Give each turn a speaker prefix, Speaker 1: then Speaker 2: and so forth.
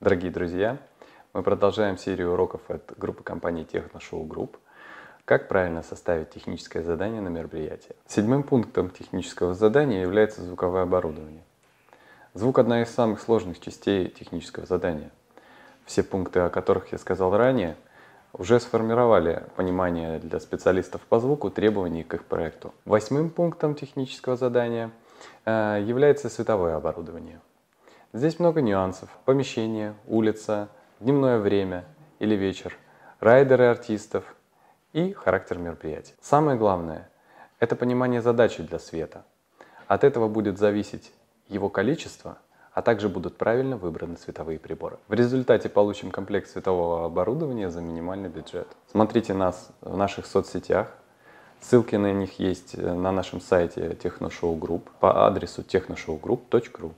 Speaker 1: Дорогие друзья, мы продолжаем серию уроков от группы компании Техношоу Групп. Как правильно составить техническое задание на мероприятие? Седьмым пунктом технического задания является звуковое оборудование. Звук – одна из самых сложных частей технического задания. Все пункты, о которых я сказал ранее, уже сформировали понимание для специалистов по звуку требований к их проекту. Восьмым пунктом технического задания э, является световое оборудование – Здесь много нюансов. Помещение, улица, дневное время или вечер, райдеры артистов и характер мероприятия. Самое главное – это понимание задачи для света. От этого будет зависеть его количество, а также будут правильно выбраны световые приборы. В результате получим комплект светового оборудования за минимальный бюджет. Смотрите нас в наших соцсетях, Ссылки на них есть э, на нашем сайте Technoshow Group по адресу technoshowgroup.ru.